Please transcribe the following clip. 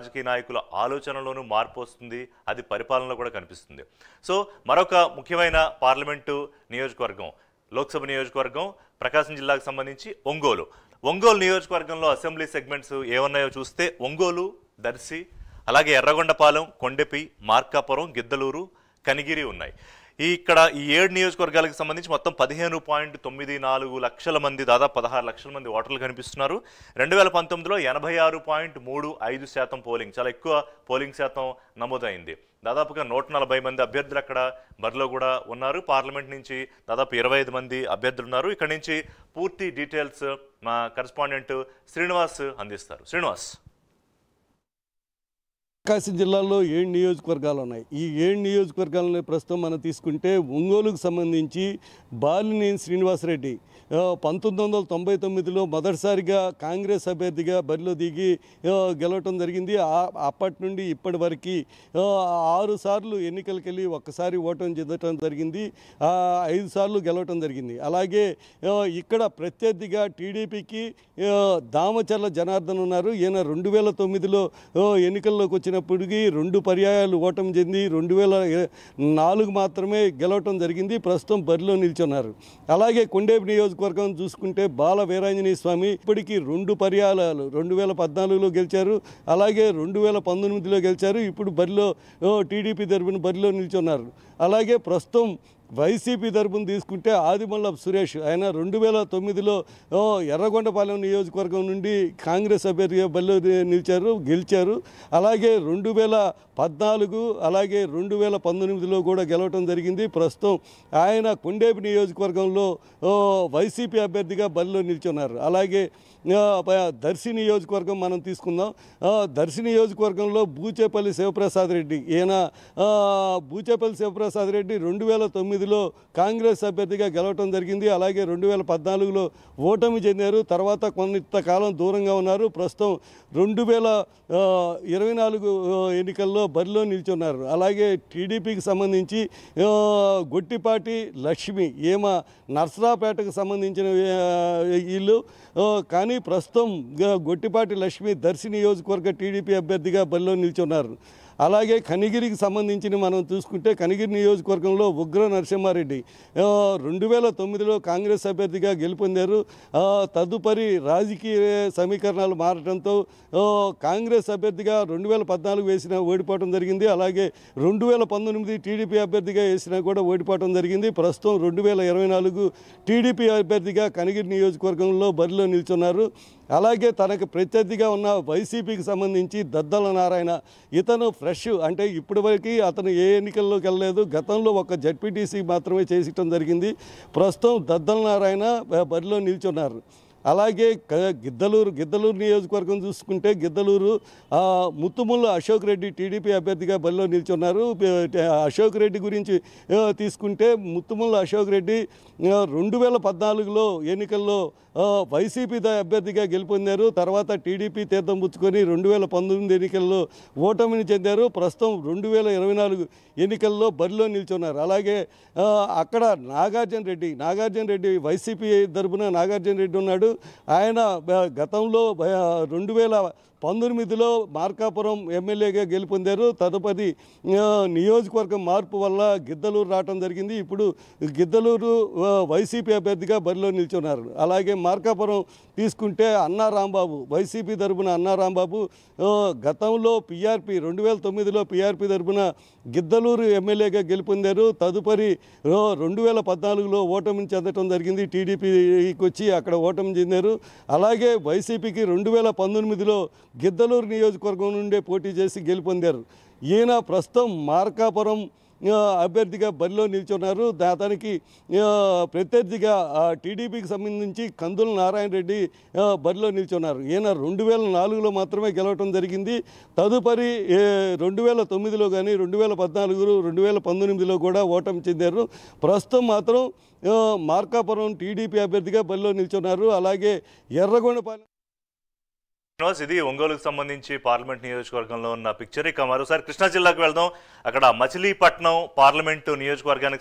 రాజకీయ నాయకుల ఆలోచనలోనూ మార్పు వస్తుంది అది పరిపాలనలో కూడా కనిపిస్తుంది సో మరొక ముఖ్యమైన పార్లమెంటు నియోజకవర్గం లోక్సభ నియోజకవర్గం ప్రకాశం జిల్లాకు సంబంధించి ఒంగోలు ఒంగోలు నియోజకవర్గంలో అసెంబ్లీ సెగ్మెంట్స్ ఏమన్నాయో చూస్తే ఒంగోలు దర్శి అలాగే ఎర్రగొండపాలెం కొండెపి మార్కాపురం గిద్దలూరు కనిగిరి ఉన్నాయి ఈ ఇక్కడ ఈ ఏడు నియోజకవర్గాలకు సంబంధించి మొత్తం పదిహేను పాయింట్ తొమ్మిది నాలుగు లక్షల మంది దాదాపు పదహారు లక్షల మంది ఓటర్లు కనిపిస్తున్నారు రెండు వేల పంతొమ్మిదిలో ఎనభై ఆరు పాయింట్ మూడు ఐదు శాతం పోలింగ్ చాలా ఎక్కువ పోలింగ్ శాతం నమోదైంది దాదాపుగా నూట నలభై మంది అభ్యర్థులు అక్కడ బరిలో కూడా ఉన్నారు పార్లమెంట్ నుంచి దాదాపు ఇరవై ఐదు మంది అభ్యర్థులు ఉన్నారు ఇక్కడ నుంచి పూర్తి డీటెయిల్స్ మా కరెస్పాండెంట్ శ్రీనివాస్ అందిస్తారు శ్రీనివాస్ ప్రకాశం జిల్లాలో ఏడు నియోజకవర్గాలు ఉన్నాయి ఈ ఏడు నియోజకవర్గాలని ప్రస్తుతం మనం తీసుకుంటే ఒంగోలుకు సంబంధించి బాలినేని శ్రీనివాసరెడ్డి పంతొమ్మిది వందల తొంభై తొమ్మిదిలో మొదటిసారిగా కాంగ్రెస్ అభ్యర్థిగా బరిలో దిగి గెలవటం జరిగింది అప్పటి నుండి ఇప్పటి వరకు ఆరు సార్లు ఎన్నికలకు వెళ్ళి ఒక్కసారి ఓటం చెందటం జరిగింది ఐదు సార్లు గెలవటం జరిగింది అలాగే ఇక్కడ ప్రత్యర్థిగా టీడీపీకి దామచర్ల జనార్దన్ ఉన్నారు ఈయన రెండు వేల తొమ్మిదిలో ఎన్నికల్లోకి వచ్చిన అయినప్పటికీ రెండు పర్యాయాలు ఓటమి చెంది రెండు వేల నాలుగు మాత్రమే గెలవటం జరిగింది ప్రస్తుతం బరిలో నిల్చున్నారు అలాగే కొండేపు నియోజకవర్గం చూసుకుంటే బాల వీరాంజనేయ స్వామి ఇప్పటికీ రెండు పర్యాయాలు రెండు వేల పద్నాలుగులో గెలిచారు అలాగే రెండు వేల పంతొమ్మిదిలో గెలిచారు ఇప్పుడు బరిలో టీడీపీ తరఫున బరిలో నిల్చున్నారు అలాగే ప్రస్తుతం వైసీపీ తరపున తీసుకుంటే ఆదిమల్ల సురేష్ ఆయన రెండు వేల తొమ్మిదిలో ఎర్రగొండపాలెం నియోజకవర్గం నుండి కాంగ్రెస్ అభ్యర్థిగా బల్లో నిలిచారు గెలిచారు అలాగే రెండు వేల పద్నాలుగు అలాగే రెండు వేల పంతొమ్మిదిలో కూడా గెలవటం జరిగింది ప్రస్తుతం ఆయన కొండేపు నియోజకవర్గంలో వైసీపీ అభ్యర్థిగా బరిలో నిల్చున్నారు అలాగే దర్శి నియోజకవర్గం మనం తీసుకుందాం దర్శి నియోజకవర్గంలో బూచేపల్లి శివప్రసాద్ రెడ్డి ఈయన బూచేపల్లి శివప్రసాద్ రెడ్డి రెండు వేల తొమ్మిది పంతొమ్మిదిలో కాంగ్రెస్ అభ్యర్థిగా గెలవటం జరిగింది అలాగే రెండు వేల పద్నాలుగులో ఓటమి చెందారు తర్వాత కొంతకాలం దూరంగా ఉన్నారు ప్రస్తుతం రెండు వేల ఇరవై నాలుగు ఎన్నికల్లో బరిలో నిల్చున్నారు అలాగే టీడీపీకి సంబంధించి గొట్టిపాటి లక్ష్మి ఏమ నర్సరాపేటకు సంబంధించిన వీళ్ళు కానీ ప్రస్తుతం గొట్టిపాటి లక్ష్మి దర్శి నియోజకవర్గ టీడీపీ అభ్యర్థిగా బరిలో నిల్చున్నారు అలాగే కనిగిరికి సంబంధించిన మనం చూసుకుంటే కనిగిరి నియోజకవర్గంలో ఉగ్ర నరసింహారెడ్డి రెండు వేల తొమ్మిదిలో కాంగ్రెస్ అభ్యర్థిగా గెలుపొందారు తదుపరి రాజకీయ సమీకరణాలు మారడంతో కాంగ్రెస్ అభ్యర్థిగా రెండు వేల పద్నాలుగు వేసిన ఓడిపోవడం జరిగింది అలాగే రెండు వేల పంతొమ్మిది టీడీపీ అభ్యర్థిగా వేసినా కూడా ఓడిపోవడం జరిగింది ప్రస్తుతం రెండు వేల ఇరవై నాలుగు టీడీపీ అభ్యర్థిగా కనిగిరి నియోజకవర్గంలో బరిలో నిల్చున్నారు అలాగే తనకు ప్రత్యర్థిగా ఉన్న వైసీపీకి సంబంధించి దద్దల నారాయణ ఇతను ఫ్రెష్ అంటే ఇప్పటివరకు అతను ఏ ఎన్నికల్లోకి వెళ్ళలేదు గతంలో ఒక జడ్పీటీసీ మాత్రమే చేసిటం జరిగింది ప్రస్తుతం దద్దల నారాయణ బరిలో నిల్చున్నారు అలాగే గిద్దలూరు గిద్దలూరు నియోజకవర్గం చూసుకుంటే గిద్దలూరు ముత్తుముళ్ళు అశోక్ రెడ్డి టీడీపీ అభ్యర్థిగా బరిలో నిల్చున్నారు అశోక్ రెడ్డి గురించి తీసుకుంటే ముత్తుముళ్ళు అశోక్ రెడ్డి రెండు వేల పద్నాలుగులో ఎన్నికల్లో వైసీపీ అభ్యర్థిగా గెలుపొందారు తర్వాత టీడీపీ తీర్థం పుచ్చుకొని రెండు వేల పంతొమ్మిది ఎన్నికల్లో ఓటమిని చెందారు ప్రస్తుతం రెండు వేల ఇరవై నాలుగు ఎన్నికల్లో బరిలో నిల్చున్నారు అలాగే అక్కడ నాగార్జున రెడ్డి నాగార్జున రెడ్డి వైసీపీ తరఫున నాగార్జున రెడ్డి ఉన్నాడు ఆయన గతంలో రెండు వేల పంతొమ్మిదిలో మార్కాపురం ఎమ్మెల్యేగా గెలుపొందారు తదుపరి నియోజకవర్గం మార్పు వల్ల గిద్దలూరు రావడం జరిగింది ఇప్పుడు గిద్దలూరు వైసీపీ అభ్యర్థిగా బరిలో నిల్చున్నారు అలాగే మార్కాపురం తీసుకుంటే అన్నా రాంబాబు వైసీపీ తరఫున అన్నా రాంబాబు గతంలో పిఆర్పి రెండు వేల తొమ్మిదిలో పిఆర్పి తరఫున గిద్దలూరు ఎమ్మెల్యేగా గెలుపొందారు తదుపరి రెండు వేల పద్నాలుగులో ఓటమిని చెందడం జరిగింది టీడీపీకి వచ్చి అక్కడ ఓటమి చెందారు అలాగే వైసీపీకి రెండు వేల పంతొమ్మిదిలో గిద్దలూరు నియోజకవర్గం నుండే పోటీ చేసి గెలుపొందారు ఈయన ప్రస్తుతం మార్కాపురం అభ్యర్థిగా బరిలో నిల్చున్నారు అతనికి ప్రత్యర్థిగా టీడీపీకి సంబంధించి కందుల నారాయణ రెడ్డి బరిలో నిల్చున్నారు ఈయన రెండు వేల నాలుగులో మాత్రమే గెలవటం జరిగింది తదుపరి రెండు వేల తొమ్మిదిలో కానీ రెండు వేల పద్నాలుగు రెండు వేల పంతొమ్మిదిలో కూడా ఓటమి చెందారు ప్రస్తుతం మాత్రం మార్కాపురం టీడీపీ అభ్యర్థిగా బరిలో నిల్చున్నారు అలాగే ఎర్రగొండపాలెం శ్రీనివాస్ ఇది ఒంగోలుకు సంబంధించి పార్లమెంట్ నియోజకవర్గంలో ఉన్న పిక్చర్ ఇక మరోసారి కృష్ణా జిల్లాకు వెళ్దాం అక్కడ మచిలీపట్నం పార్లమెంటు నియోజకవర్గానికి